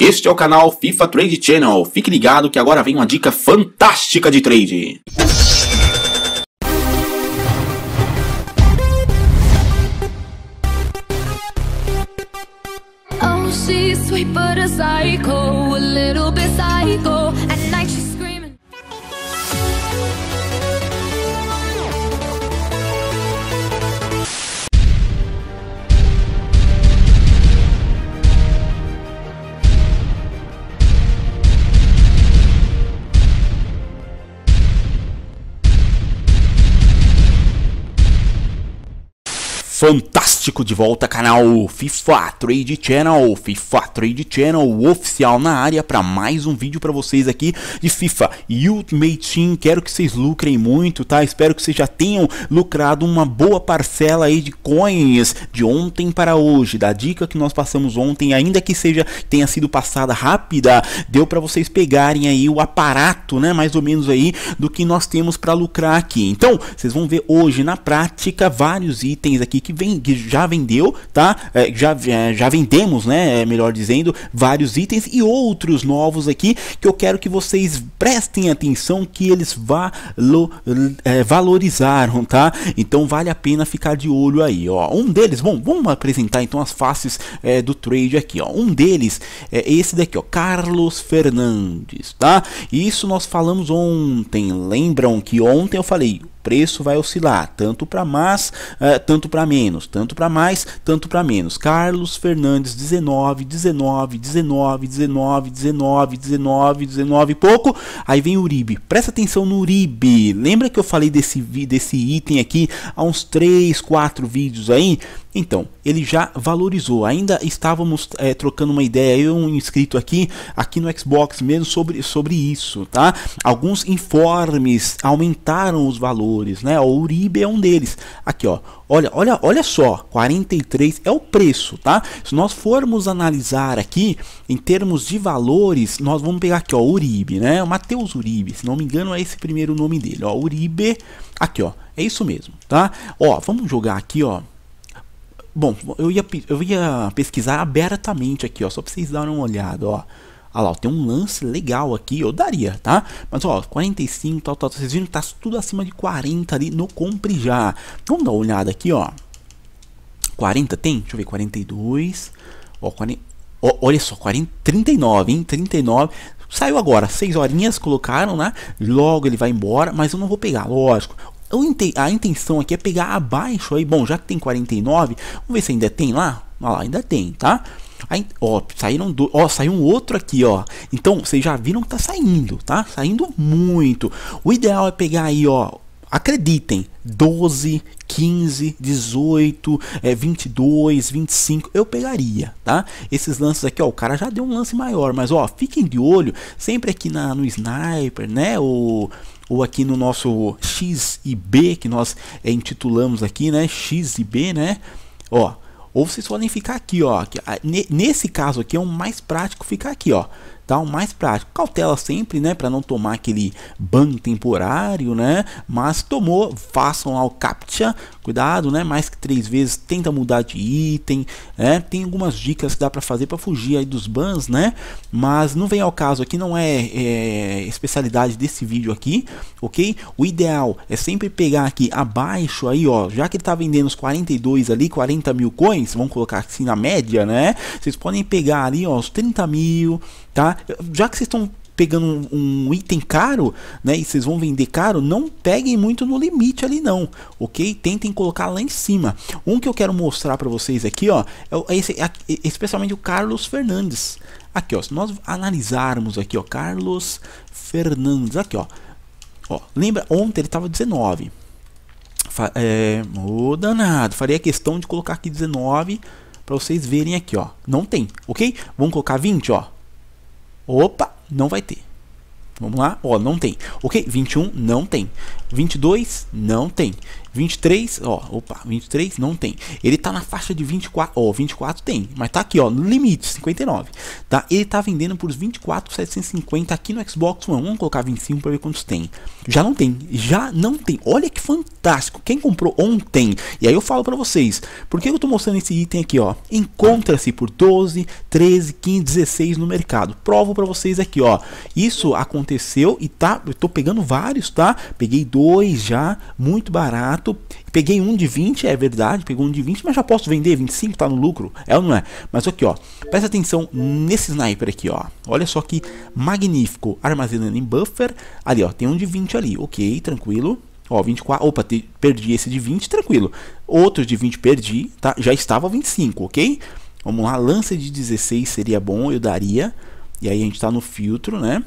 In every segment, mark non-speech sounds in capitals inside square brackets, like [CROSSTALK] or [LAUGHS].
Este é o canal FIFA Trade Channel. Fique ligado que agora vem uma dica fantástica de trade. Oh, fantástico. Fantástico de volta canal FIFA Trade Channel, FIFA Trade Channel oficial na área para mais um vídeo para vocês aqui de FIFA Ultimate Team. Quero que vocês lucrem muito, tá? Espero que vocês já tenham lucrado uma boa parcela aí de coins de ontem para hoje. Da dica que nós passamos ontem, ainda que seja tenha sido passada rápida, deu para vocês pegarem aí o aparato, né, mais ou menos aí do que nós temos para lucrar aqui. Então, vocês vão ver hoje na prática vários itens aqui que vem que já vendeu, tá? É, já, é, já vendemos, né? É melhor dizendo, vários itens e outros novos aqui que eu quero que vocês prestem atenção que eles valo, é, valorizaram, tá? Então vale a pena ficar de olho aí, ó. Um deles, bom, vamos apresentar então as faces é, do trade aqui, ó. Um deles é esse daqui, ó, Carlos Fernandes, tá? Isso nós falamos ontem, lembram que ontem eu falei preço vai oscilar tanto para mais, uh, tanto para menos, tanto para mais, tanto para menos. Carlos Fernandes 19, 19, 19, 19, 19, 19, 19 e pouco. Aí vem o Uribe. Presta atenção no Uribe. Lembra que eu falei desse desse item aqui há uns 3, 4 vídeos aí? Então, ele já valorizou. Ainda estávamos é, trocando uma ideia, eu um inscrito aqui, aqui no Xbox mesmo sobre sobre isso, tá? Alguns informes aumentaram os valores valores, né? O Uribe é um deles. Aqui, ó. Olha, olha, olha só, 43 é o preço, tá? Se nós formos analisar aqui em termos de valores, nós vamos pegar aqui, ó, Uribe, né? O Matheus Uribe, se não me engano é esse primeiro nome dele, ó, Uribe. Aqui, ó. É isso mesmo, tá? Ó, vamos jogar aqui, ó. Bom, eu ia, eu ia pesquisar abertamente aqui, ó, só para vocês darem uma olhada, ó. Ah lá, ó, tem um lance legal aqui, eu daria, tá? Mas ó, 45, tal, tal, vocês viram que tá tudo acima de 40 ali no compre já. Vamos dar uma olhada aqui, ó. 40 tem? Deixa eu ver, 42. Ó, 40, ó, olha só, 40, 39, hein? 39. Saiu agora, 6 horinhas colocaram, né? Logo ele vai embora, mas eu não vou pegar, lógico a intenção aqui é pegar abaixo aí. Bom, já que tem 49, vamos ver se ainda tem lá. Olha lá, ainda tem, tá? Aí, ó, saíram do, ó, saiu um outro aqui, ó. Então, vocês já viram que tá saindo, tá? Saindo muito. O ideal é pegar aí, ó, acreditem, 12, 15, 18, é, 22, 25, eu pegaria, tá? Esses lances aqui, ó, o cara já deu um lance maior, mas ó, fiquem de olho, sempre aqui na, no Sniper, né, ou, ou aqui no nosso X e B, que nós é, intitulamos aqui, né, X e B, né, ó, ou vocês podem ficar aqui, ó. Nesse caso aqui é o mais prático ficar aqui, ó tal mais prático. Cautela sempre, né? Para não tomar aquele ban temporário, né? Mas tomou, façam lá o captcha, cuidado, né? Mais que três vezes, tenta mudar de item, né? Tem algumas dicas que dá para fazer para fugir aí dos bans, né? Mas não vem ao caso aqui, não é, é especialidade desse vídeo aqui, ok? O ideal é sempre pegar aqui abaixo aí, ó, já que ele tá vendendo os 42 ali, 40 mil coins, vamos colocar assim na média, né? Vocês podem pegar ali, ó, os 30 mil, tá? Já que vocês estão pegando um, um, item caro, né, e vocês vão vender caro, não peguem muito no limite ali não, ok? Tentem colocar lá em cima. Um que eu quero mostrar para vocês aqui, ó, é, é esse, é, especialmente o Carlos Fernandes. Aqui, ó, se nós analisarmos aqui, ó, Carlos Fernandes, aqui, ó. Ó, lembra ontem ele estava 19. Fa é, oh, danado, faria questão de colocar aqui 19 para vocês verem aqui, ó. Não tem, ok? Vamos colocar 20, ó. Opa, não vai ter. Vamos lá, ó, não tem. Ok, 21 não tem. 22 não tem. 23, ó, opa, 23 não tem. Ele tá na faixa de 24, ó, 24 tem, mas tá aqui, ó, no limite, 59, tá? Ele tá vendendo por 24,750 aqui no Xbox One. Vamos colocar 25 para ver quantos tem. Já não tem, já não tem. Olha que fantástico. Quem comprou ontem? E aí eu falo para vocês, por que eu tô mostrando esse item aqui, ó? Encontra-se por 12, 13, 15, 16 no mercado. Provo para vocês aqui, ó. Isso aconteceu e tá, eu tô pegando vários, tá? Peguei 12 dois já, muito barato. Peguei um de 20, é verdade, peguei um de 20, mas já posso vender 25, tá no lucro. É ou não é? Mas aqui, ó, presta atenção nesse sniper aqui, ó. Olha só que magnífico, armazenando em buffer. Ali, ó, tem um de 20 ali, ok, tranquilo. Ó, 24, opa, te, perdi esse de 20, tranquilo. Outro de 20 perdi, tá? Já estava 25, ok? Vamos lá, lança de 16 seria bom, eu daria. E aí a gente tá no filtro, né?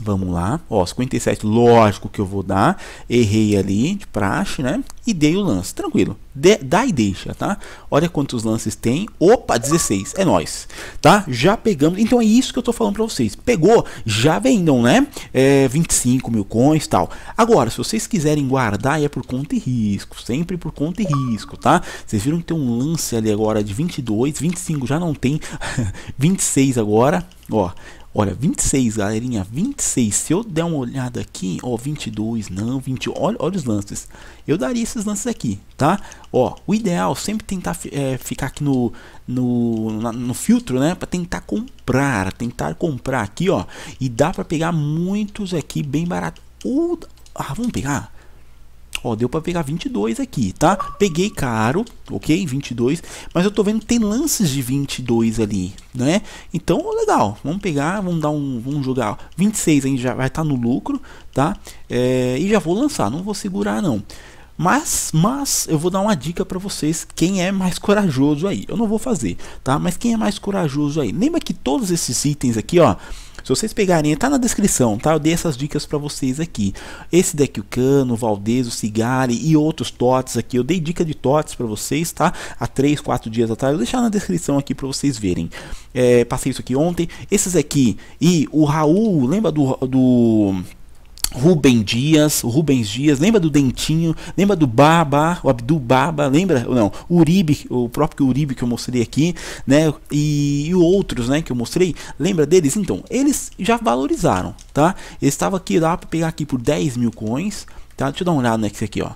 Vamos lá, ó, 57, lógico que eu vou dar, errei ali de praxe, né? E dei o lance, tranquilo, de, dá e deixa, tá? Olha quantos lances tem, opa, 16, é nós, tá? Já pegamos, então é isso que eu tô falando pra vocês, pegou, já vendam, né? É, 25 mil coins tal. Agora, se vocês quiserem guardar, é por conta e risco, sempre por conta e risco, tá? Vocês viram que tem um lance ali agora de 22, 25 já não tem, 26 [LAUGHS] agora, ó, Olha, 26, galerinha, 26. Se eu der uma olhada aqui, ó, 22, não, 20. Olha, olha os lances. Eu daria esses lances aqui, tá? Ó, o ideal sempre tentar é, ficar aqui no no, na, no filtro, né, para tentar comprar, tentar comprar aqui, ó. E dá para pegar muitos aqui bem barato. Ou ah, vamos pegar Ó, deu para pegar 22 aqui, tá? Peguei caro, ok? 22, mas eu tô vendo que tem lances de 22 ali, né? Então, legal, vamos pegar, vamos dar um, vamos jogar 26 aí, já vai estar tá no lucro, tá? É, e já vou lançar, não vou segurar não. Mas, mas eu vou dar uma dica para vocês quem é mais corajoso aí. Eu não vou fazer, tá? Mas quem é mais corajoso aí? Lembra que todos esses itens aqui, ó, se vocês pegarem, tá na descrição, tá? Eu dei essas dicas para vocês aqui. Esse daqui o Cano, o Valdez, o Cigari e outros tots aqui. Eu dei dica de tots para vocês, tá? Há 3, 4 dias atrás. Eu vou deixar na descrição aqui para vocês verem. É, passei isso aqui ontem. Esses aqui e o Raul, lembra do do Rubem Dias, Rubens Dias, lembra do Dentinho, lembra do Baba, o Abdu Baba, lembra? Não, Uribe, o próprio Uribe que eu mostrei aqui, né? E, e outros, né, que eu mostrei, lembra deles? Então, eles já valorizaram, tá? Eu estava aqui lá para pegar aqui por 10 mil coins, tá? Deixa eu dar uma olhada nesse aqui, ó.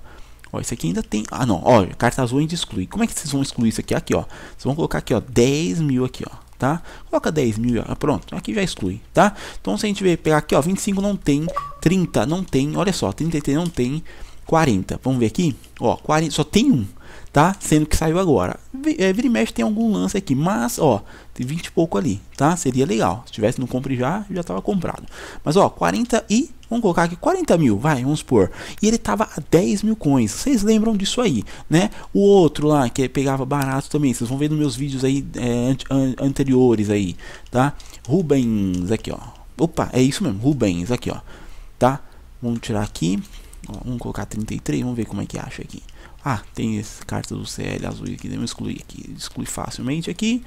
Ó, esse aqui ainda tem. Ah, não, ó, carta azul ainda exclui. Como é que vocês vão excluir isso aqui? Aqui, ó. Vocês vão colocar aqui, ó, 10 mil aqui, ó tá? Coloca 10 mil, ó, pronto, aqui já exclui, tá? Então se a gente ver, pegar aqui, ó, 25 não tem, 30 não tem, olha só, 33 não tem, 40. Vamos ver aqui, ó, 40, só tem um, tá? Sendo que saiu agora. É, vira e mexe tem algum lance aqui, mas ó, tem 20 e pouco ali, tá? Seria legal. Se tivesse no compre já, já tava comprado. Mas ó, 40 e Vamos colocar aqui 40 mil, vai, vamos supor. E ele tava a 10 mil coins. Vocês lembram disso aí, né? O outro lá que pegava barato também. Vocês vão ver nos meus vídeos aí é, an anteriores aí, tá? Rubens aqui, ó. Opa, é isso mesmo, Rubens aqui, ó tá? Vamos tirar aqui, ó, vamos colocar 33, vamos ver como é que acha aqui. Ah, tem essa carta do CL azul aqui, vamos excluir aqui, exclui facilmente aqui,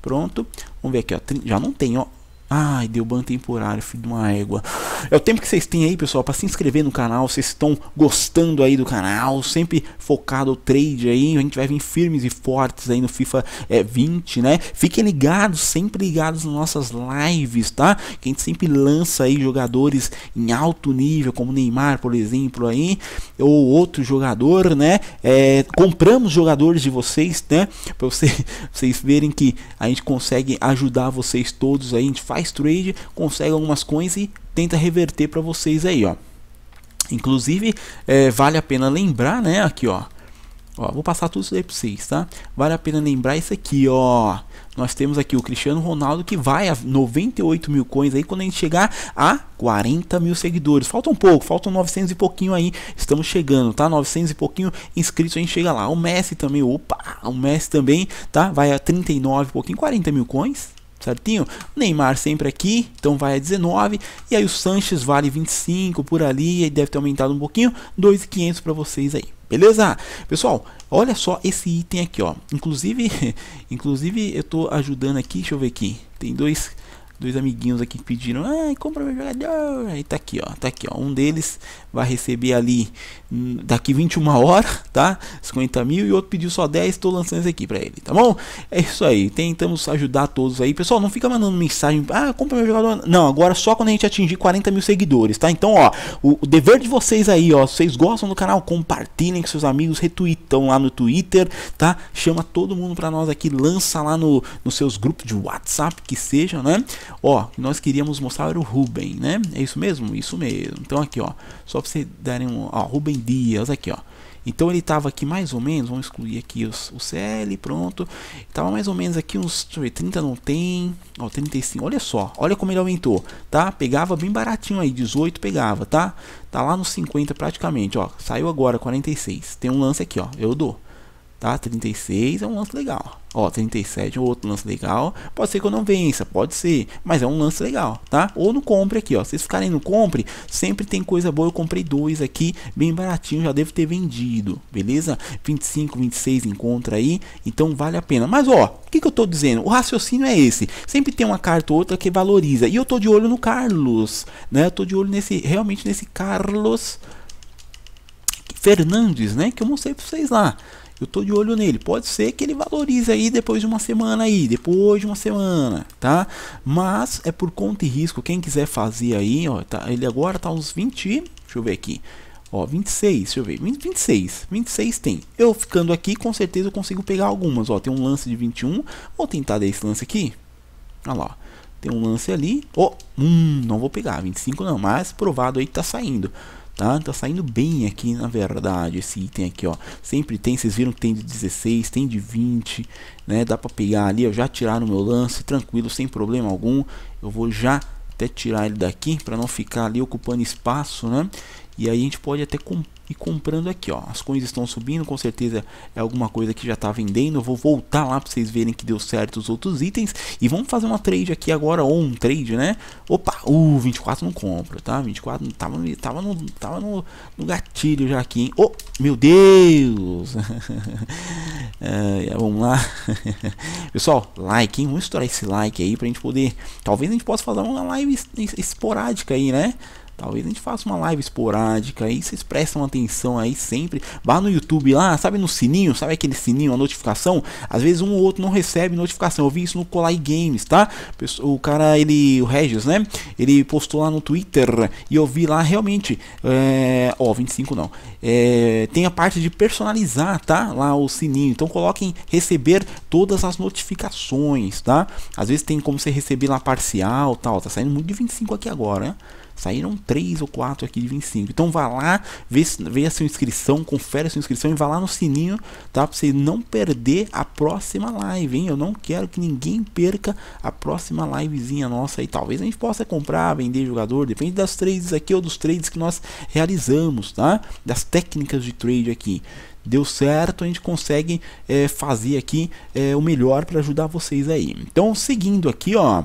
pronto. Vamos ver aqui, ó, já não tem, ó. Ai, deu ban temporário, filho de uma égua. É o tempo que vocês têm aí, pessoal, para se inscrever no canal. Vocês estão gostando aí do canal, sempre focado no trade aí. A gente vai vir firmes e fortes aí no FIFA é, 20, né? Fiquem ligados, sempre ligados nas nossas lives, tá? Que a gente sempre lança aí jogadores em alto nível, como Neymar, por exemplo, aí, ou outro jogador, né? É, compramos jogadores de vocês, né? Para você, [LAUGHS] vocês verem que a gente consegue ajudar vocês todos aí. A gente faz trade, consegue algumas coins e tenta reverter para vocês aí, ó. Inclusive, é, vale a pena lembrar, né, aqui, ó. Ó, vou passar tudo isso aí pra vocês, tá? Vale a pena lembrar isso aqui, ó. Nós temos aqui o Cristiano Ronaldo que vai a 98 mil coins aí quando a gente chegar a 40 mil seguidores. Falta um pouco, faltam 900 e pouquinho aí. Estamos chegando, tá? 900 e pouquinho inscritos a gente chega lá. O Messi também, opa, o Messi também, tá? Vai a 39 e pouquinho, 40 mil coins certinho? Neymar sempre aqui, então vai a 19. E aí o Sanches vale 25 por ali, aí deve ter aumentado um pouquinho. 2,500 para vocês aí. Beleza? Pessoal, olha só esse item aqui, ó. Inclusive, [LAUGHS] inclusive eu tô ajudando aqui, deixa eu ver aqui. Tem dois dois amiguinhos aqui pediram, ah, compra meu jogador. Aí tá aqui, ó, tá aqui, ó. Um deles vai receber ali hum, daqui 21 horas, tá? 50 mil e outro pediu só 10, estou lançando esse aqui para ele, tá bom? É isso aí, tentamos ajudar todos aí. Pessoal, não fica mandando mensagem, ah, compra meu jogador. Não, agora só quando a gente atingir 40 mil seguidores, tá? Então, ó, o, o dever de vocês aí, ó, vocês gostam do canal, compartilhem com seus amigos, retweetam lá no Twitter, tá? Chama todo mundo para nós aqui, lança lá no, nos seus grupos de WhatsApp que seja, né? Ó, nós queríamos mostrar o Ruben, né? É isso mesmo? Isso mesmo. Então aqui, ó, só para vocês darem um, ó, Ruben Dias aqui, ó. Então ele tava aqui mais ou menos, vamos excluir aqui os, o CL, pronto. tava mais ou menos aqui uns deixa ver, 30 não tem, ó, 35, olha só, olha como ele aumentou, tá? Pegava bem baratinho aí, 18 pegava, tá? Tá lá nos 50 praticamente, ó, saiu agora 46. Tem um lance aqui, ó, eu dou tá? 36 é um lance legal. Ó, 37 é outro lance legal. Pode ser que eu não vença, pode ser, mas é um lance legal, tá? Ou no compre aqui, ó. Se vocês ficarem no compre, sempre tem coisa boa. Eu comprei dois aqui, bem baratinho, já devo ter vendido, beleza? 25, 26 encontra aí, então vale a pena. Mas ó, o que, que eu tô dizendo? O raciocínio é esse. Sempre tem uma carta ou outra que valoriza. E eu tô de olho no Carlos, né? Eu tô de olho nesse, realmente nesse Carlos Fernandes, né? Que eu mostrei para vocês lá. Eu tô de olho nele. Pode ser que ele valorize aí depois de uma semana aí, depois de uma semana, tá? Mas é por conta e risco. Quem quiser fazer aí, ó, tá, ele agora tá uns 20, deixa eu ver aqui. Ó, 26, deixa eu ver, 26, 26 tem. Eu ficando aqui, com certeza eu consigo pegar algumas, ó, tem um lance de 21. Vou tentar dar esse lance aqui. Olha lá, Tem um lance ali. Oh, hum, não vou pegar, 25 não, mas provado aí que tá saindo. Tá? tá saindo bem aqui, na verdade, esse item aqui, ó. Sempre tem, vocês viram que tem de 16, tem de 20, né? Dá pra pegar ali, ó, já tirar no meu lance, tranquilo, sem problema algum. Eu vou já até tirar ele daqui para não ficar ali ocupando espaço, né? E aí a gente pode até comp ir comprando aqui, ó. As coisas estão subindo, com certeza é alguma coisa que já está vendendo. Eu vou voltar lá para vocês verem que deu certo os outros itens. E vamos fazer uma trade aqui agora, ou um trade, né? Opa, uh, 24 não compra, tá? 24 tava, tava, no, tava no, no gatilho já aqui, hein? Oh, meu Deus! [LAUGHS] é, vamos lá. [LAUGHS] Pessoal, like, hein? Vamos estourar esse like aí para a gente poder... Talvez a gente possa fazer uma live esporádica aí, né? Talvez a gente faça uma live esporádica aí, vocês prestam atenção aí sempre. Vá no YouTube lá, sabe no sininho, sabe aquele sininho, a notificação? Às vezes um ou outro não recebe notificação. Eu vi isso no Colai Games, tá? O cara, ele, o Regis, né? Ele postou lá no Twitter e eu vi lá realmente, é... ó, 25 não. É... Tem a parte de personalizar, tá? Lá o sininho. Então coloquem receber todas as notificações, tá? Às vezes tem como você receber lá parcial, tal. Tá saindo muito de 25 aqui agora, né? Saíram três ou quatro aqui de 25. Então vá lá, vê, vê a sua inscrição, confere a sua inscrição e vá lá no sininho, tá? Pra você não perder a próxima live, hein? Eu não quero que ninguém perca a próxima livezinha nossa aí. Talvez a gente possa comprar, vender jogador, depende das trades aqui ou dos trades que nós realizamos, tá? Das técnicas de trade aqui deu certo, a gente consegue é, fazer aqui é, o melhor para ajudar vocês aí. Então, seguindo aqui, ó,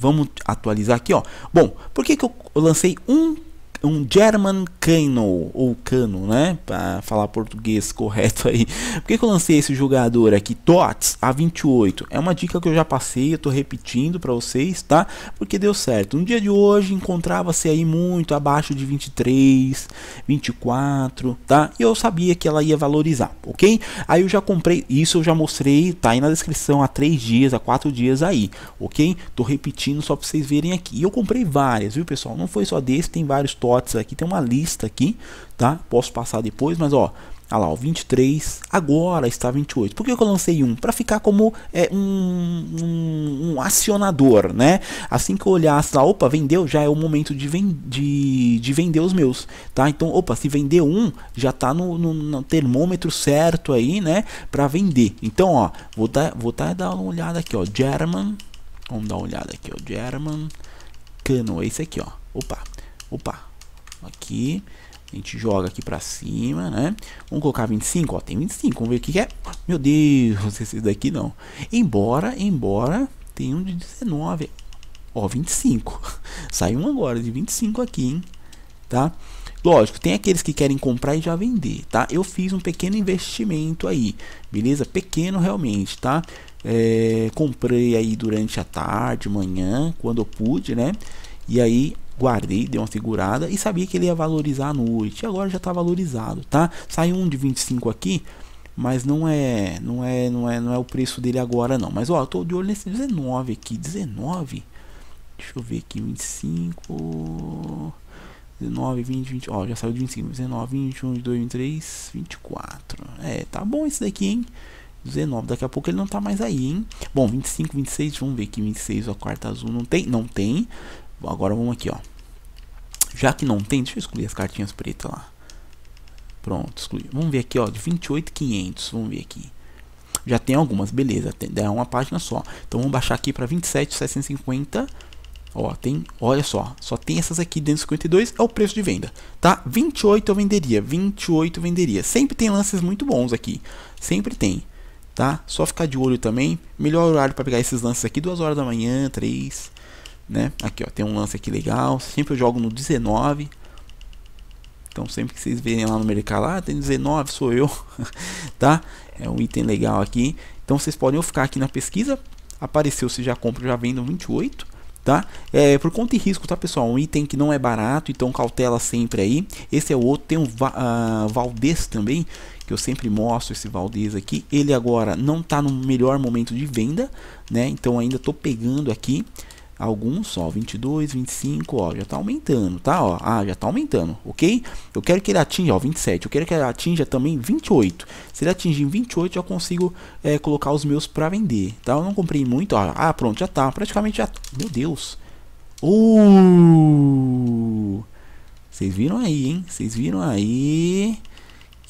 Vamos atualizar aqui, ó. Bom, por que, que eu lancei um um German Cano, ou Cano, né? Pra falar português correto aí. Por que, que eu lancei esse jogador aqui? TOTS A28. É uma dica que eu já passei, eu tô repetindo para vocês, tá? Porque deu certo. No dia de hoje encontrava-se aí muito abaixo de 23, 24, tá? E eu sabia que ela ia valorizar, ok? Aí eu já comprei, isso eu já mostrei, tá aí na descrição há 3 dias, há 4 dias aí, ok? Tô repetindo só pra vocês verem aqui. E eu comprei várias, viu pessoal? Não foi só desse, tem vários aqui, tem uma lista aqui, tá? Posso passar depois, mas ó, ah lá, o 23, agora está 28. Por que eu lancei um? Para ficar como é, um, um, um, acionador, né? Assim que eu olhasse lá, opa, vendeu, já é o momento de, ven de, de vender os meus, tá? Então, opa, se vender um, já tá no, no, no termômetro certo aí, né? Para vender. Então, ó, vou tá, vou tá dar uma olhada aqui, ó, German. Vamos dar uma olhada aqui, ó, German. Cano, esse aqui, ó. Opa, opa, aqui. A gente joga aqui pra cima, né? Vamos colocar 25, ó, tem 25, vamos ver o que é. Meu Deus, [LAUGHS] esse daqui não. Embora, embora, tem um de 19, ó, 25. [LAUGHS] Saiu um agora de 25 aqui, hein? Tá? Lógico, tem aqueles que querem comprar e já vender, tá? Eu fiz um pequeno investimento aí, beleza? Pequeno realmente, tá? É, comprei aí durante a tarde, manhã, quando eu pude, né? E aí guardei, dei uma segurada e sabia que ele ia valorizar à noite. E agora já está valorizado, tá? Saiu um de 25 aqui, mas não é, não é, não é, não é o preço dele agora não. Mas ó, tô de olho nesse 19 aqui, 19. Deixa eu ver aqui 25 19, 20, 20, ó, já saiu de 25, 19, 21, 22, 23, 24. É, tá bom esse daqui, hein? 19, daqui a pouco ele não tá mais aí, hein? Bom, 25, 26, vamos ver aqui, 26, a quarta azul não tem, não tem. Bom, agora vamos aqui, ó. Já que não tem, deixa eu excluir as cartinhas pretas lá. Pronto, exclui. Vamos ver aqui, ó, de 28,500. Vamos ver aqui. Já tem algumas, beleza, tem, é uma página só. Então vamos baixar aqui para 27,750. Ó, tem, olha só, só tem essas aqui dentro 52, é o preço de venda, tá? 28 eu venderia, 28 eu venderia. Sempre tem lances muito bons aqui, sempre tem, tá? Só ficar de olho também. Melhor horário para pegar esses lances aqui, 2 horas da manhã, 3 né? Aqui ó, tem um lance aqui legal, sempre eu jogo no 19. Então sempre que vocês verem lá no mercado, ah, tem 19, sou eu, [LAUGHS] tá? É um item legal aqui. Então vocês podem ficar aqui na pesquisa, apareceu se já compra já vendo 28 tá? É, por conta e risco, tá, pessoal? Um item que não é barato, então cautela sempre aí. Esse é o outro, tem o um uh, Valdez também, que eu sempre mostro esse Valdez aqui. Ele agora não tá no melhor momento de venda, né? Então ainda tô pegando aqui. Alguns ó 22, 25, ó, já tá aumentando, tá? Ó, ah, já tá aumentando, ok? Eu quero que ele atinja, ó, 27, eu quero que ele atinja também 28. Se ele atingir 28, eu consigo é, colocar os meus para vender, tá? Eu não comprei muito, ó, ah, pronto, já tá, praticamente já, meu Deus. Uh! Vocês viram aí, hein? Vocês viram aí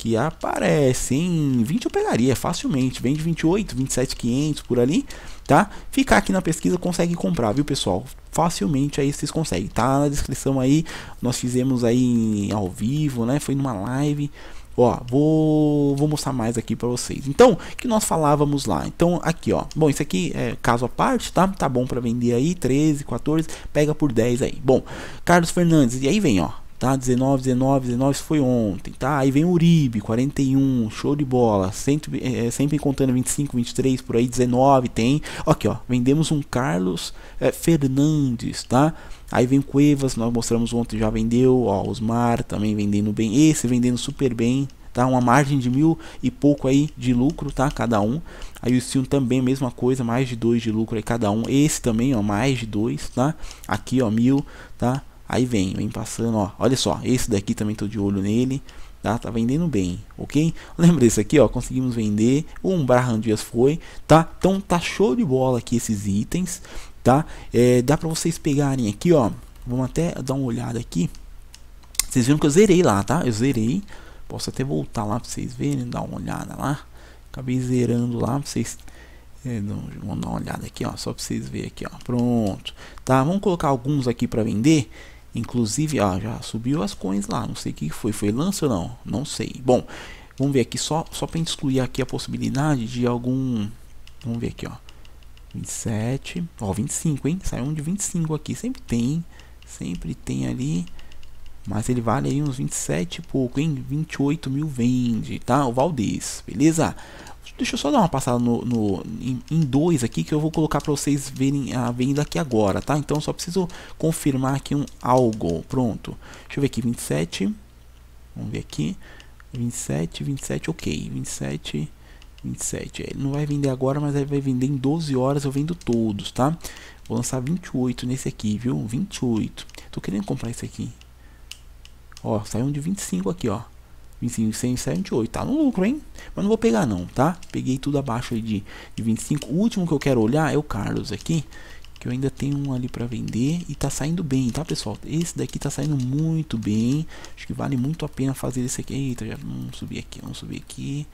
que aparece em 20 eu pegaria é facilmente, vende 28, 27,500 por ali, tá? Ficar aqui na pesquisa consegue comprar, viu pessoal? Facilmente aí vocês conseguem, tá? Na descrição aí, nós fizemos aí ao vivo, né? Foi numa live, Ó, vou, vou mostrar mais aqui para vocês. Então, que nós falávamos lá? Então, aqui, ó. Bom, isso aqui é caso à parte, tá? Tá bom para vender aí, 13, 14, pega por 10 aí. Bom, Carlos Fernandes, e aí vem, ó tá? 19, 19, 19, isso foi ontem, tá? Aí vem Uribe, 41, show de bola, sempre, é, é, sempre encontrando 25, 23, por aí 19 tem. Aqui, ó, vendemos um Carlos é, Fernandes, tá? Aí vem Cuevas, nós mostramos ontem, já vendeu, ó, Osmar também vendendo bem, esse vendendo super bem, tá? Uma margem de mil e pouco aí de lucro, tá? Cada um. Aí o Steam também, mesma coisa, mais de dois de lucro aí cada um. Esse também, ó, mais de dois, tá? Aqui, ó, mil, tá? Aí vem, vem passando, ó. Olha só, esse daqui também tô de olho nele. Tá, tá vendendo bem, ok? [LAUGHS] Lembra isso aqui, ó, conseguimos vender, um Braham Dias foi, tá? Então tá show de bola aqui esses itens, tá? É, dá para vocês pegarem aqui, ó, vamos até dar uma olhada aqui. Vocês viram que eu zerei lá, tá? Eu zerei, posso até voltar lá para vocês verem, dar uma olhada lá. Acabei zerando lá para vocês é, vamos dar uma olhada aqui, ó, só para vocês verem aqui, ó. Pronto. Tá, vamos colocar alguns aqui para vender. Inclusive, ah, já subiu as coins lá. Não sei o que foi. Foi lance ou não? Não sei. Bom, vamos ver aqui só, só para excluir aqui a possibilidade de algum. Vamos ver aqui, ó. 27. Ó, 25, hein? Saiu um de 25 aqui. Sempre tem, Sempre tem ali. Mas ele vale aí uns 27 e pouco, hein? 28 mil vende, tá? O Valdez, beleza? Deixa eu só dar uma passada no, no em, em, dois aqui que eu vou colocar para vocês verem a ah, venda aqui agora, tá? Então só preciso confirmar aqui um algo. Pronto. Deixa eu ver aqui 27. Vamos ver aqui. 27, 27, ok. 27, 27. É, ele não vai vender agora, mas ele vai vender em 12 horas. Eu vendo todos, tá? Vou lançar 28 nesse aqui, viu? 28. Tô querendo comprar esse aqui. Ó, saiu um de 25 aqui, ó. 25, 178, tá no lucro, hein? Mas não vou pegar não, tá? Peguei tudo abaixo aí de, de 25. O último que eu quero olhar é o Carlos aqui, que eu ainda tenho um ali para vender e tá saindo bem, tá, pessoal? Esse daqui tá saindo muito bem. Acho que vale muito a pena fazer esse aqui. Eita, já vamos subir aqui, vamos subir aqui.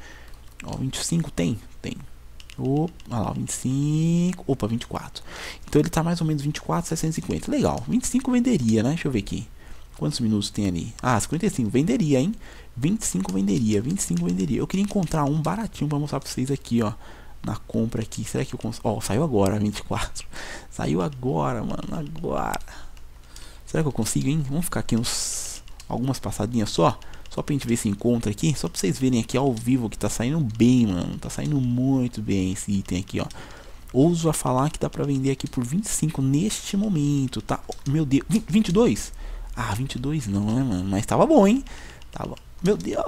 Ó, 25 tem? Tem. Opa, lá, 25, opa, 24. Então ele tá mais ou menos 24, 750. Legal. 25 venderia, né? Deixa eu ver aqui. Quantos minutos tem ali? Ah, 55. Venderia, hein? 25 venderia, 25 venderia. Eu queria encontrar um baratinho para mostrar para vocês aqui, ó. Na compra aqui, será que eu consigo? Ó, saiu agora, 24. [LAUGHS] Saiu agora, mano, agora. Será que eu consigo, hein? Vamos ficar aqui uns... Algumas passadinhas só. Só pra gente ver se encontra aqui. Só pra vocês verem aqui ao vivo que tá saindo bem, mano. Tá saindo muito bem esse item aqui, ó. Ouso a falar que dá pra vender aqui por 25 neste momento, tá? Meu Deus, 22? Ah, 22 não, né, mano? Mas tava bom, hein? Tava meu Deus!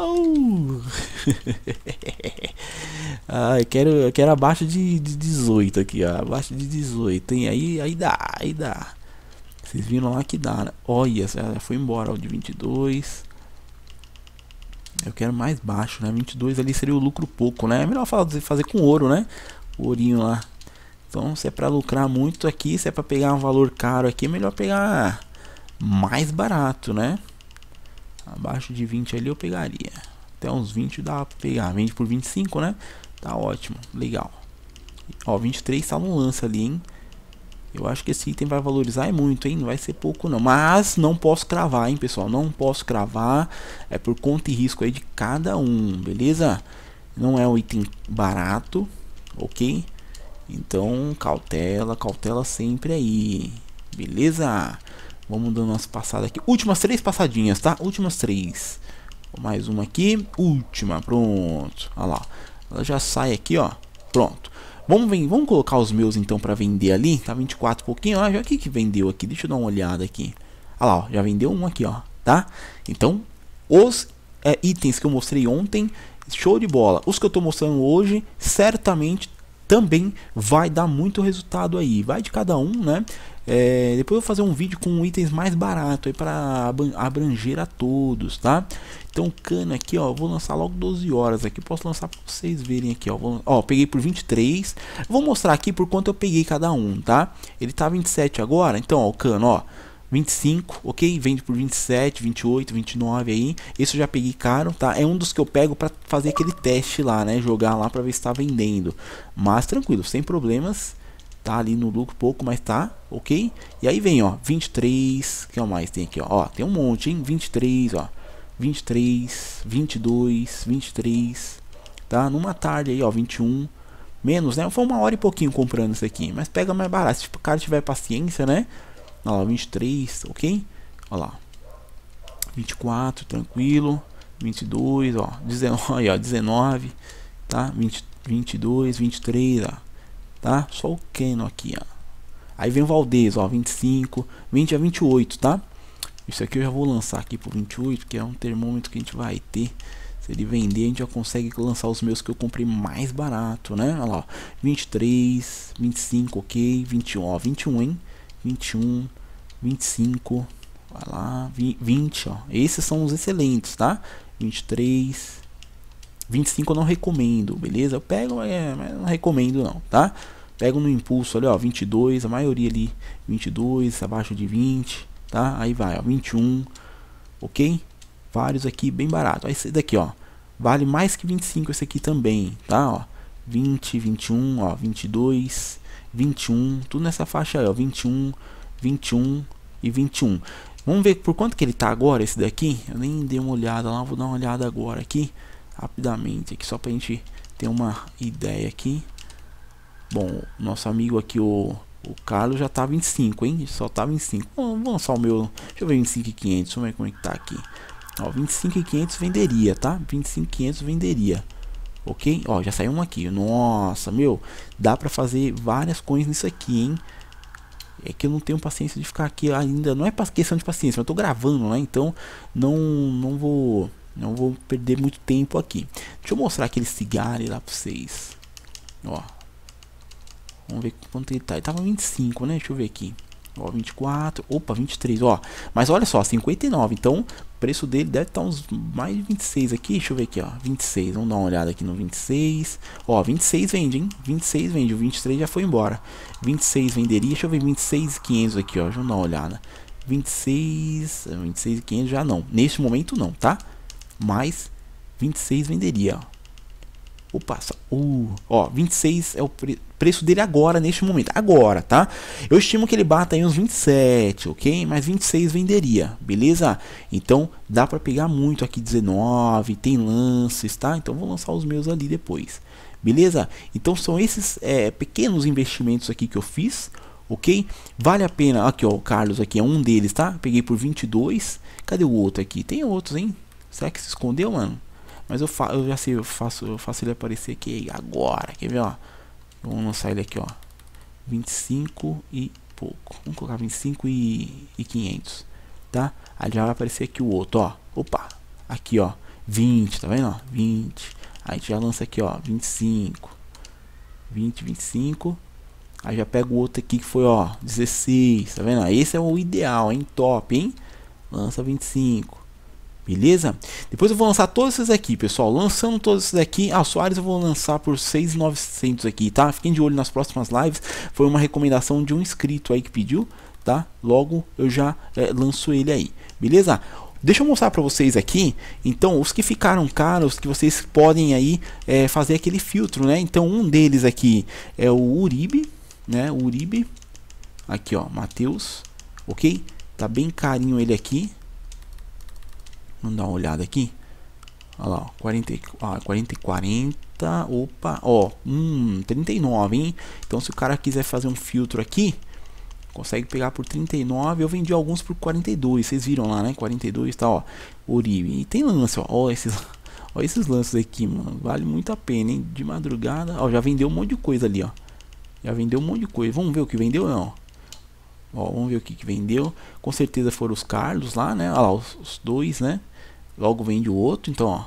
ah, [LAUGHS] eu quero, eu quero abaixo de, de 18 aqui, ó. Abaixo de 18. Tem aí, aí dá, aí dá. Vocês viram lá que dá. Né? Olha, foi embora o de 22. Eu quero mais baixo, né? 22 ali seria o lucro pouco, né? É melhor fazer, fazer com ouro, né? O ourinho lá. Então, se é para lucrar muito aqui, se é para pegar um valor caro aqui, é melhor pegar mais barato, né? Abaixo de 20 ali eu pegaria. Até uns 20 dá pra pegar. Vende por 25, né? Tá ótimo, legal. Ó, 23 tá no lance ali, hein? Eu acho que esse item vai valorizar muito, hein? Não vai ser pouco não. Mas não posso cravar, hein, pessoal? Não posso cravar. É por conta e risco aí de cada um, beleza? Não é um item barato, ok? Então, cautela, cautela sempre aí. Beleza? Vamos dando nossa passadas aqui. Últimas três passadinhas, tá? Últimas três. Mais uma aqui. Última, pronto. Olha lá. Ela já sai aqui, ó. Pronto. Vamos, ver, vamos colocar os meus então para vender ali. Tá 24 pouquinho. Olha já que que vendeu aqui. Deixa eu dar uma olhada aqui. Olha lá, ó, já vendeu um aqui, ó. Tá? Então, os é, itens que eu mostrei ontem, show de bola. Os que eu tô mostrando hoje, certamente também vai dar muito resultado aí. Vai de cada um, né? É, depois eu vou fazer um vídeo com itens mais barato aí para abranger a todos, tá? Então cana aqui, ó, vou lançar logo 12 horas aqui, posso lançar para vocês verem aqui, ó, vou, ó, peguei por 23. Vou mostrar aqui por quanto eu peguei cada um, tá? Ele tá 27 agora, então ó, o cano, ó, 25, ok? Vende por 27, 28, 29 aí. Esse eu já peguei caro, tá? É um dos que eu pego pra fazer aquele teste lá, né? Jogar lá pra ver se tá vendendo. Mas tranquilo, sem problemas. Tá ali no lucro pouco, mas tá, ok? E aí vem, ó, 23, que é o mais tem aqui, ó? ó? Tem um monte, hein? 23, ó. 23, 22, 23, tá? Numa tarde aí, ó, 21 menos, né? Foi uma hora e pouquinho comprando isso aqui, mas pega mais barato. Se o cara tiver paciência, né? Olha lá, 23, ok? Olha lá. 24, tranquilo. 22, ó. 19, ó, 19, tá? 20, 22, 23, ó. Tá? Só o Keno aqui, ó. Aí vem o Valdez, ó, 25, 20 a 28, tá? Isso aqui eu já vou lançar aqui por 28, que é um termômetro que a gente vai ter. Se ele vender, a gente já consegue lançar os meus que eu comprei mais barato, né? Olha lá, ó, 23, 25, ok? 21, ó, 21, hein? 21, 25, vai lá, 20, ó. Esses são os excelentes, tá? 23, 25 eu não recomendo, beleza? Eu pego, é, mas não recomendo não, tá? Pego no impulso ali, ó, 22, a maioria ali 22, abaixo de 20, tá? Aí vai, ó, 21, ok? Vários aqui bem barato. Aí esse daqui, ó, vale mais que 25 esse aqui também, tá? Ó, 20, 21, ó, 22, 21, tudo nessa faixa aí, ó, 21, 21 e 21. Vamos ver por quanto que ele tá agora esse daqui? Eu nem dei uma olhada lá, vou dar uma olhada agora aqui, rapidamente, aqui só pra gente ter uma ideia aqui. Bom, nosso amigo aqui, o, o Carlos, já tá 25, hein? Só tá em 5. Vamos lançar o meu, deixa eu ver 25,500, vamos ver como é que tá aqui. Ó, 25,500 venderia, tá? 25,500 venderia ok? Ó, já saiu um aqui, nossa, meu, dá pra fazer várias coisas nisso aqui, hein? É que eu não tenho paciência de ficar aqui ainda, não é questão de paciência, eu tô gravando, né? Então, não, não vou... Não vou perder muito tempo aqui. Deixa eu mostrar aquele cigarro lá pra vocês. Ó. Vamos ver quanto ele tá. Ele tava 25, né? Deixa eu ver aqui. Ó, 24. Opa, 23, ó. Mas olha só, 59. Então, preço dele deve estar uns mais de 26 aqui. Deixa eu ver aqui, ó. 26. Vamos dar uma olhada aqui no 26. Ó, 26 vende, hein? 26 vende. O 23 já foi embora. 26 venderia. Deixa eu ver 26,500 aqui, ó. Vamos dar uma olhada. 26, 26,500 já não. Neste momento não, tá? Mas 26 venderia, ó o passa. Uh, ó, 26 é o pre preço dele agora, neste momento. Agora, tá? Eu estimo que ele bata aí uns 27, ok? Mas 26 venderia, beleza? Então dá para pegar muito aqui 19, tem lances, tá? Então vou lançar os meus ali depois, beleza? Então são esses é, pequenos investimentos aqui que eu fiz ok? Vale a pena, aqui ó, o Carlos aqui é um deles, tá? Peguei por 22, cadê o outro aqui? Tem outros, hein? Será que se escondeu, mano? Mas eu, fa eu já sei, eu faço, eu faço ele aparecer aqui agora. Quer ver, ó? Vamos lançar ele aqui, ó. 25 e pouco. Vamos colocar 25 e, e 500, tá? Aí já vai aparecer aqui o outro, ó. Opa! Aqui, ó. 20, tá vendo, ó? 20. Aí a gente já lança aqui, ó. 25. 20, 25. Aí já pega o outro aqui que foi, ó. 16, tá vendo? Esse é o ideal, hein? Top, hein? Lança 25. Beleza? Depois eu vou lançar todos esses aqui, pessoal. Lançando todos esses aqui, a ah, Soares eu vou lançar por 6,900 aqui, tá? Fiquem de olho nas próximas lives. Foi uma recomendação de um inscrito aí que pediu, tá? Logo eu já é, lanço ele aí, beleza? Deixa eu mostrar para vocês aqui, então, os que ficaram caros, que vocês podem aí é, fazer aquele filtro, né? Então, um deles aqui é o Uribe, né? O Uribe, aqui ó, Matheus, ok? Tá bem carinho ele aqui, Vamos dar uma olhada aqui. Olha lá, 40, 40 e 40. Opa, ó, hum, 39, hein? Então, se o cara quiser fazer um filtro aqui, consegue pegar por 39. Eu vendi alguns por 42. Vocês viram lá, né? 42 tá, ó. Oribe. E tem lance, ó. Ó esses, ó, esses lances aqui, mano. Vale muito a pena, hein? De madrugada. Ó, já vendeu um monte de coisa ali, ó. Já vendeu um monte de coisa. Vamos ver o que vendeu, não. Ó, vamos ver o que, que vendeu. Com certeza foram os Carlos lá, né? Olha lá, os, os dois, né? Logo vende o outro, então, ó.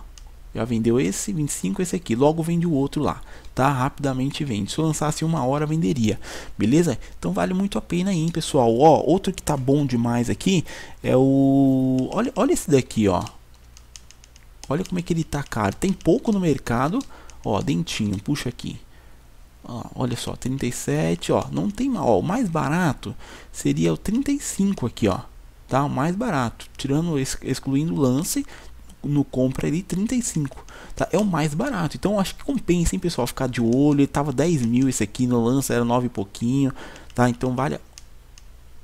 Já vendeu esse, 25, esse aqui. Logo vende o outro lá, tá? Rapidamente vende. Se eu lançasse uma hora, venderia, beleza? Então vale muito a pena aí, hein, pessoal. Ó, outro que tá bom demais aqui é o... Olha, olha esse daqui, ó. Olha como é que ele tá caro. Tem pouco no mercado. Ó, dentinho, puxa aqui. Ó, olha só, 37, ó. Não tem mal. O mais barato seria o 35 aqui, ó tá? Mais barato, tirando excluindo o lance no compra ali 35, tá? É o mais barato. Então acho que compensa, hein, pessoal, ficar de olho. Ele tava 10 mil esse aqui no lance era 9 e pouquinho, tá? Então vale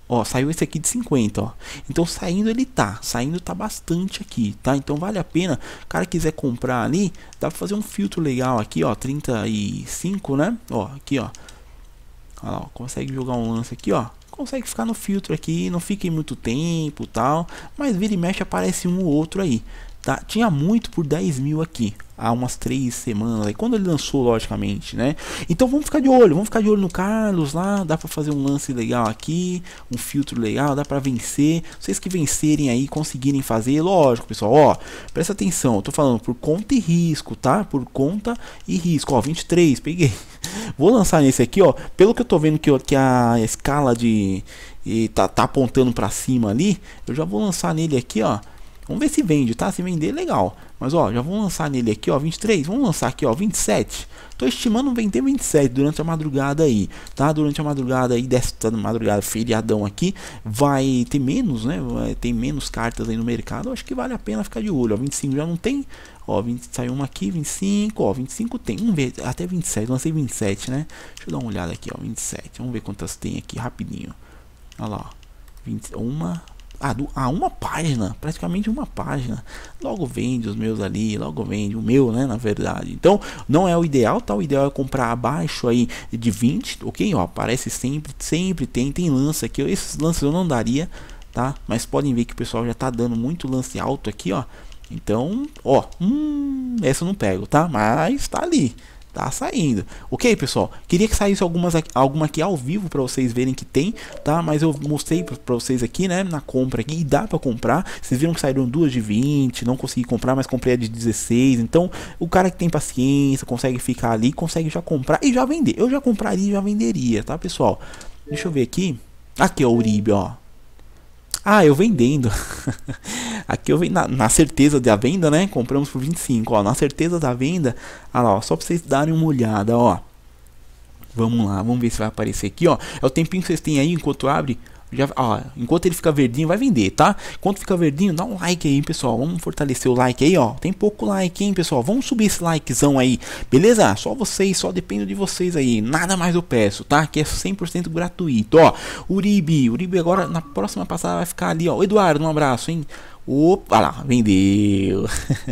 Ó, saiu esse aqui de 50, ó. Então saindo ele tá, saindo tá bastante aqui, tá? Então vale a pena, o cara quiser comprar ali, dá pra fazer um filtro legal aqui, ó, 35, né? Ó, aqui, ó. Olha lá, ó, consegue jogar um lance aqui, ó consegue ficar no filtro aqui, não fiquem muito tempo tal, mas vira e mexe aparece um ou outro aí. Tá? Tinha muito por 10 mil aqui há umas três semanas, aí, quando ele lançou, logicamente, né? Então vamos ficar de olho, vamos ficar de olho no Carlos lá, dá para fazer um lance legal aqui, um filtro legal, dá para vencer. Vocês que vencerem aí, conseguirem fazer, lógico, pessoal, ó, presta atenção, eu tô falando por conta e risco, tá? Por conta e risco, ó, 23, peguei. [LAUGHS] Vou lançar nesse aqui, ó, pelo que eu tô vendo que, ó, que a escala de e tá, tá apontando para cima ali, eu já vou lançar nele aqui, ó. Vamos ver se vende, tá? Se vender, legal. Mas, ó, já vamos lançar nele aqui, ó, 23. Vamos lançar aqui, ó, 27. Tô estimando vender 27 durante a madrugada aí, tá? Durante a madrugada aí, desta madrugada, feriadão aqui, vai ter menos, né? Vai ter menos cartas aí no mercado. acho que vale a pena ficar de olho, ó. 25 já não tem. Ó, 20, saiu uma aqui, 25, ó, 25 tem. Vamos ver, até 27, lancei 27, né? Deixa eu dar uma olhada aqui, ó, 27. Vamos ver quantas tem aqui, rapidinho. Olha lá, ó. 21, a, ah, a ah, uma página, praticamente uma página. Logo vende os meus ali, logo vende o meu, né? Na verdade, então não é o ideal, tá? O ideal é comprar abaixo aí de 20, ok? Ó, aparece sempre, sempre tem, tem lance aqui. Esses lances eu não daria, tá? Mas podem ver que o pessoal já tá dando muito lance alto aqui, ó. Então, ó, hum, essa eu não pego, tá? Mas tá ali. Tá saindo. Ok, pessoal? Queria que saísse algumas, alguma aqui ao vivo para vocês verem que tem, tá? Mas eu mostrei para vocês aqui, né? Na compra aqui. E dá para comprar. Vocês viram que saíram duas de 20. Não consegui comprar, mas comprei a de 16. Então, o cara que tem paciência, consegue ficar ali, consegue já comprar e já vender. Eu já compraria e já venderia, tá, pessoal? Deixa eu ver aqui. Aqui, ó, é Uribe, ó. Ah, eu vendendo. [LAUGHS] Aqui eu vendo na, na, certeza da venda, né? Compramos por 25, ó. Na certeza da venda, ah lá, ó, só para vocês darem uma olhada, ó. Vamos lá, vamos ver se vai aparecer aqui, ó. É o tempinho que vocês têm aí enquanto abre já, ó, enquanto ele fica verdinho, vai vender, tá? Enquanto fica verdinho, dá um like aí, pessoal. Vamos fortalecer o like aí, ó. Tem pouco like, hein, pessoal. Vamos subir esse likezão aí, beleza? Só vocês, só dependo de vocês aí. Nada mais eu peço, tá? Que é 100% gratuito, ó. Uribe, Uribe agora na próxima passada vai ficar ali, ó. Eduardo, um abraço, hein? Opa, lá, vendeu.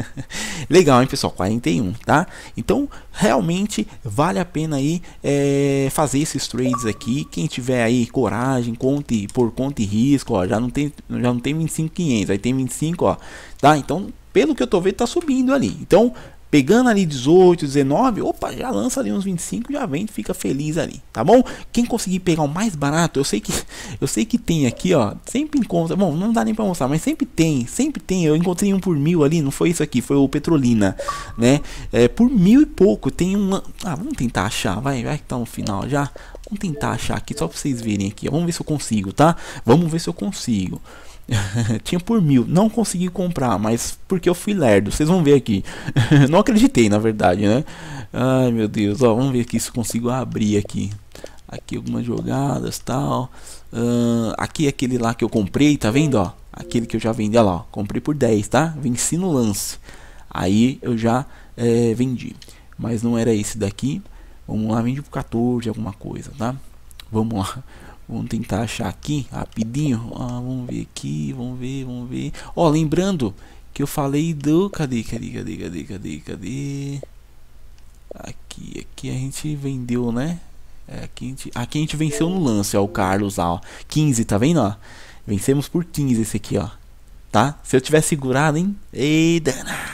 [LAUGHS] Legal, hein, pessoal? 41, tá? Então, realmente vale a pena aí é, fazer esses trades aqui. Quem tiver aí coragem, conte por conta e risco, ó, já não tem, já não tem 25.500, aí tem 25, ó, tá? Então, pelo que eu tô vendo, tá subindo ali. Então, Pegando ali 18, 19, opa, já lança ali uns 25, já vende, fica feliz ali, tá bom? Quem conseguir pegar o mais barato, eu sei que [LAUGHS] eu sei que tem aqui, ó, sempre encontra, bom, não dá nem para mostrar, mas sempre tem, sempre tem. Eu encontrei um por mil ali, não foi isso aqui, foi o Petrolina, né? É, por mil e pouco, tem um, ah, vamos tentar achar, vai, vai que tá no final já. Vamos tentar achar aqui só para vocês verem aqui. Vamos ver se eu consigo, tá? Vamos ver se eu consigo. [LAUGHS] tinha por mil. Não consegui comprar, mas porque eu fui lerdo. Vocês vão ver aqui. [LAUGHS] não acreditei, na verdade, né? Ai, meu Deus. Ó, vamos ver aqui se consigo abrir aqui. Aqui algumas jogadas, tal. Uh, aqui é aquele lá que eu comprei, tá vendo, ó? Aquele que eu já vendi, olha lá, ó. Comprei por 10, tá? Venci no lance. Aí eu já é, vendi. Mas não era esse daqui. Vamos lá, vende por 14, alguma coisa, tá? Vamos lá. Vamos tentar achar aqui rapidinho. Ah, vamos ver aqui, vamos ver, vamos ver. Ó, oh, lembrando que eu falei do. Cadê, cadê, cadê, cadê, cadê, cadê? Aqui, aqui a gente vendeu, né? É, aqui, a gente, aqui a gente venceu no lance, ó. O Carlos lá, ó. 15, tá vendo, ó? Vencemos por 15 esse aqui, ó. Tá? Se eu tivesse segurado, hein? Ei, danado.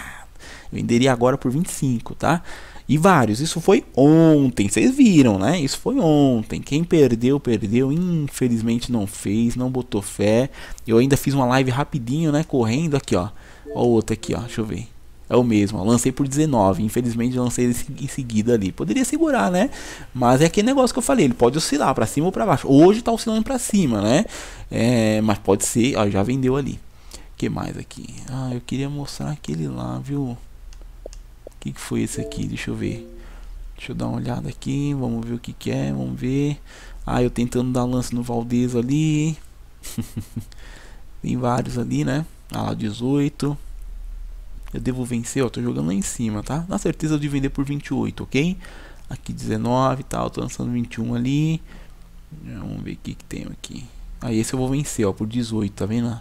Venderia agora por 25, tá? E vários. Isso foi ontem. Vocês viram, né? Isso foi ontem. Quem perdeu, perdeu. Infelizmente não fez, não botou fé. Eu ainda fiz uma live rapidinho, né? Correndo aqui, ó. Ó, outra aqui, ó. Deixa eu ver. É o mesmo, ó. lancei por 19. Infelizmente lancei em seguida ali. Poderia segurar, né? Mas é aquele negócio que eu falei, ele pode oscilar para cima ou para baixo. Hoje tá oscilando para cima, né? É, mas pode ser, ó, já vendeu ali. Que mais aqui? Ah, eu queria mostrar aquele lá, viu? que, que foi esse aqui? Deixa eu ver. Deixa eu dar uma olhada aqui. Vamos ver o que, que é. Vamos ver. Ah, eu tentando dar lance no Valdez ali. [LAUGHS] Tem vários ali, né? Ah, 18. Eu devo vencer, ó. Tô jogando lá em cima, tá? Na certeza de vender por 28, ok? Aqui 19 e tal. Tô lançando 21 ali. Vamos ver o que, que tem aqui. Aí ah, esse eu vou vencer, ó. Por 18, tá vendo?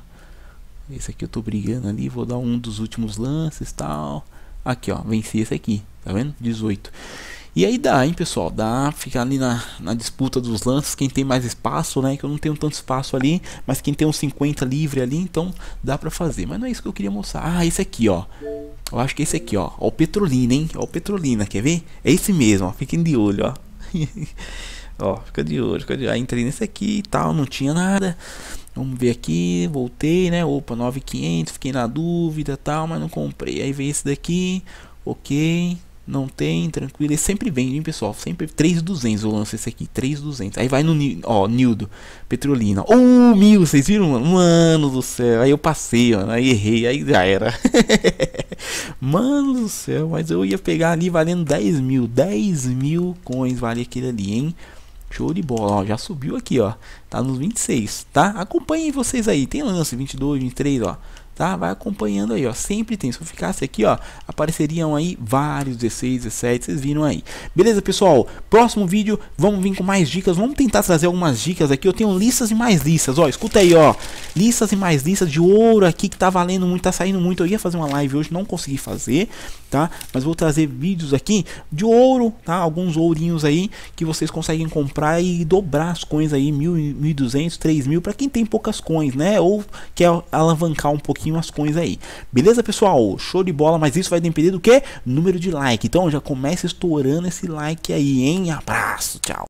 Esse aqui eu tô brigando ali. Vou dar um dos últimos lances tal. Aqui, ó, venci esse aqui, tá vendo? 18. E aí dá, hein, pessoal? Dá ficar ali na, na disputa dos lances, quem tem mais espaço, né? Que eu não tenho tanto espaço ali, mas quem tem uns 50 livre ali, então dá pra fazer. Mas não é isso que eu queria mostrar. Ah, esse aqui, ó. Eu acho que é esse aqui, ó. Ó o Petrolina, hein? Ó o Petrolina, quer ver? É esse mesmo, ó. Fiquem de olho, ó. [LAUGHS] ó, fica de olho, fica de olho. Aí entrei nesse aqui e tal, não tinha nada. Vamos ver aqui, voltei, né? Opa, 9,500, fiquei na dúvida tal, mas não comprei. Aí vem esse daqui, ok, não tem, tranquilo. Ele sempre vende, hein, pessoal? Sempre 3,200 eu lanço esse aqui, 3,200. Aí vai no, ó, Nildo, Petrolina. Oh, mil, vocês viram, mano? Mano do céu, aí eu passei, ó aí errei, aí já era. [LAUGHS] mano do céu, mas eu ia pegar ali valendo 10 mil, 10 mil coins vale aquele ali, hein? Show de bola, ó, já subiu aqui, ó. Tá nos 26, tá? Acompanhem vocês aí. Tem lance 22, 23, ó tá? Vai acompanhando aí, ó. Sempre tem. Se eu ficasse aqui, ó, apareceriam aí vários 16, 17, vocês viram aí. Beleza, pessoal? Próximo vídeo, vamos vir com mais dicas. Vamos tentar trazer algumas dicas aqui. Eu tenho listas e mais listas, ó. Escuta aí, ó. Listas e mais listas de ouro aqui que tá valendo muito, tá saindo muito. Eu ia fazer uma live hoje, não consegui fazer, tá? Mas vou trazer vídeos aqui de ouro, tá? Alguns ourinhos aí que vocês conseguem comprar e dobrar as coins aí, 1.200, 3.000, para quem tem poucas coins, né? Ou quer alavancar um pouquinho pouquinho as aí. Beleza, pessoal? Show de bola, mas isso vai depender do que? Número de like. Então já começa estourando esse like aí, hein? Abraço, tchau.